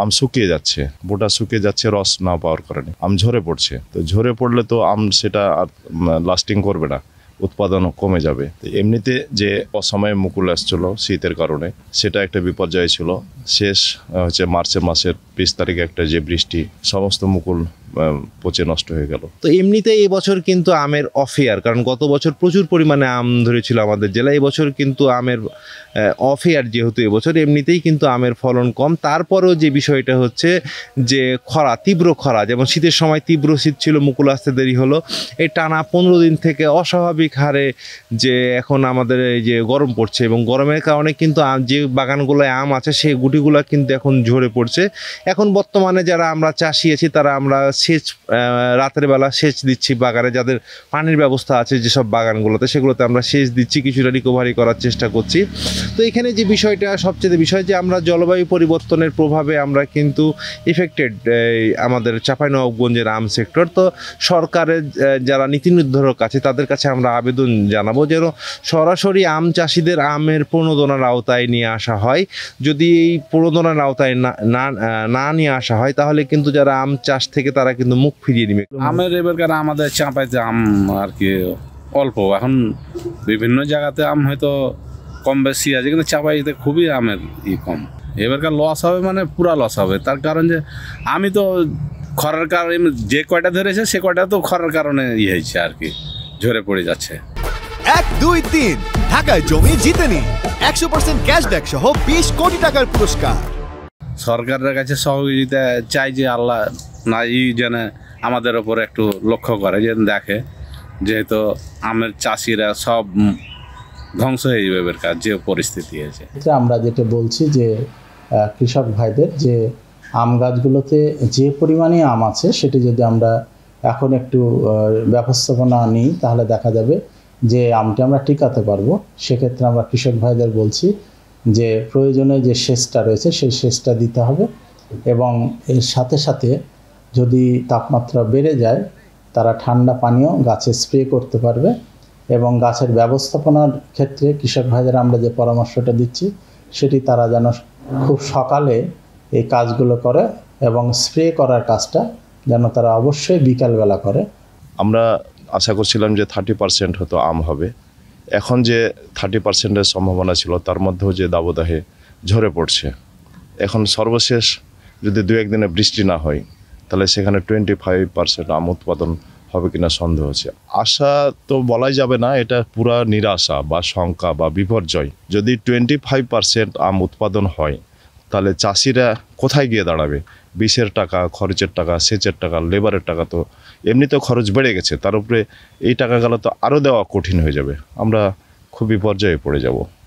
আম শুকিয়ে যাচ্ছে বোটা শুকিয়ে যাচ্ছে রস না পাওয়ার কারণে আম ঝরে পড়ছে তো ঝরে পড়লে তো আম সেটা আর লাস্টিং করবে না উৎপাদনও কমে যাবে এমনিতে যে অসময়ে মুকুল আসছিল শীতের কারণে সেটা একটা বিপর্যয় ছিল শেষ হচ্ছে মার্চের মাসের বিশ তারিখে একটা যে বৃষ্টি সমস্ত মুকুল পচে নষ্ট হয়ে গেল তো এমনিতে এবছর কিন্তু আমের অফেয়ার কারণ গত বছর প্রচুর পরিমাণে আম ধরেছিল আমাদের জেলায় এবছর কিন্তু আমের অফেয়ার যেহেতু এবছর এমনিতেই কিন্তু আমের ফলন কম তারপরেও যে বিষয়টা হচ্ছে যে খরা তীব্র খরা যেমন শীতের সময় তীব্র শীত ছিল মুকুল আসতে দেরি হলো এই টানা পনেরো দিন থেকে অস্বাভাবিক হারে যে এখন আমাদের এই যে গরম পড়ছে এবং গরমের কারণে কিন্তু যে বাগানগুলোয় আম আছে সেই গুটিগুলো কিন্তু এখন ঝরে পড়ছে এখন বর্তমানে যারা আমরা চাষি আছি তারা আমরা সেচ রাতের বেলা সেচ দিচ্ছি বাগানে যাদের পানির ব্যবস্থা আছে যেসব বাগানগুলোতে সেগুলোতে আমরা সেচ দিচ্ছি কিছুটা রিকভারি করার চেষ্টা করছি তো এখানে যে বিষয়টা সবচেয়ে বিষয় যে আমরা জলবায়ু পরিবর্তনের প্রভাবে আমরা কিন্তু ইফেক্টেড আমাদের নবাবগঞ্জের আম সেক্টর তো সরকারের যারা নীতি নির্ধারক আছে তাদের কাছে আমরা আবেদন জানাবো যেন সরাসরি আম চাষিদের আমের প্রণোদনার আওতায় নিয়ে আসা হয় যদি এই প্রণোদনার আওতায় না না নিয়ে আসা হয় তাহলে কিন্তু যারা আম চাষ থেকে তারা তারা কিন্তু মুখ ফিরিয়ে নিবে আমের এবারকার আমাদের চাঁপাইতে আম আর কি অল্প এখন বিভিন্ন জায়গাতে আম হয়তো কম বেশি আছে কিন্তু চাঁপাইতে খুবই আমের ই কম এবারকার লস হবে মানে পুরা লস হবে তার কারণ যে আমি তো খরার কারণে যে কয়টা ধরেছে সে কয়টা তো খরার কারণে ইয়ে হয়েছে আর কি ঝরে পড়ে যাচ্ছে এক দুই তিন ঢাকায় জমি নি একশো পার্সেন্ট ক্যাশব্যাক সহ বিশ কোটি টাকার পুরস্কার সরকারের কাছে সহযোগিতা চাই যে আল্লাহ না যেন আমাদের ওপর একটু লক্ষ্য করে যেন দেখে যেহেতু আমের চাষিরা সব ধ্বংস হয়ে যাবে এবার কাজ যে পরিস্থিতি আছে আচ্ছা, আমরা যেটা বলছি যে কৃষক ভাইদের যে আম গাছগুলোতে যে পরিমাণে আম আছে সেটি যদি আমরা এখন একটু ব্যবস্থাপনা নিই তাহলে দেখা যাবে যে আমটি আমরা টিকাতে পারবো সেক্ষেত্রে আমরা কৃষক ভাইদের বলছি যে প্রয়োজনে যে সেচটা রয়েছে সেই সেচটা দিতে হবে এবং এর সাথে সাথে যদি তাপমাত্রা বেড়ে যায় তারা ঠান্ডা পানীয় গাছে স্প্রে করতে পারবে এবং গাছের ব্যবস্থাপনার ক্ষেত্রে কৃষক ভাইদের আমরা যে পরামর্শটা দিচ্ছি সেটি তারা যেন খুব সকালে এই কাজগুলো করে এবং স্প্রে করার কাজটা যেন তারা অবশ্যই বিকালবেলা করে আমরা আশা করছিলাম যে থার্টি পার্সেন্ট হয়তো আম হবে এখন যে থার্টি পার্সেন্টের সম্ভাবনা ছিল তার মধ্যেও যে দাবদাহে ঝরে পড়ছে এখন সর্বশেষ যদি দু একদিনে বৃষ্টি না হয় তাহলে সেখানে টোয়েন্টি ফাইভ পার্সেন্ট আম উৎপাদন হবে কিনা সন্দেহ আছে আশা তো বলাই যাবে না এটা পুরা নিরাশা বা শঙ্কা বা বিপর্যয় যদি টোয়েন্টি ফাইভ পার্সেন্ট আম উৎপাদন হয় তাহলে চাষিরা কোথায় গিয়ে দাঁড়াবে বিষের টাকা খরচের টাকা সেচের টাকা লেবারের টাকা তো এমনিতে খরচ বেড়ে গেছে তার উপরে এই টাকাগুলো তো আরও দেওয়া কঠিন হয়ে যাবে আমরা খুব বিপর্যয়ে পড়ে যাব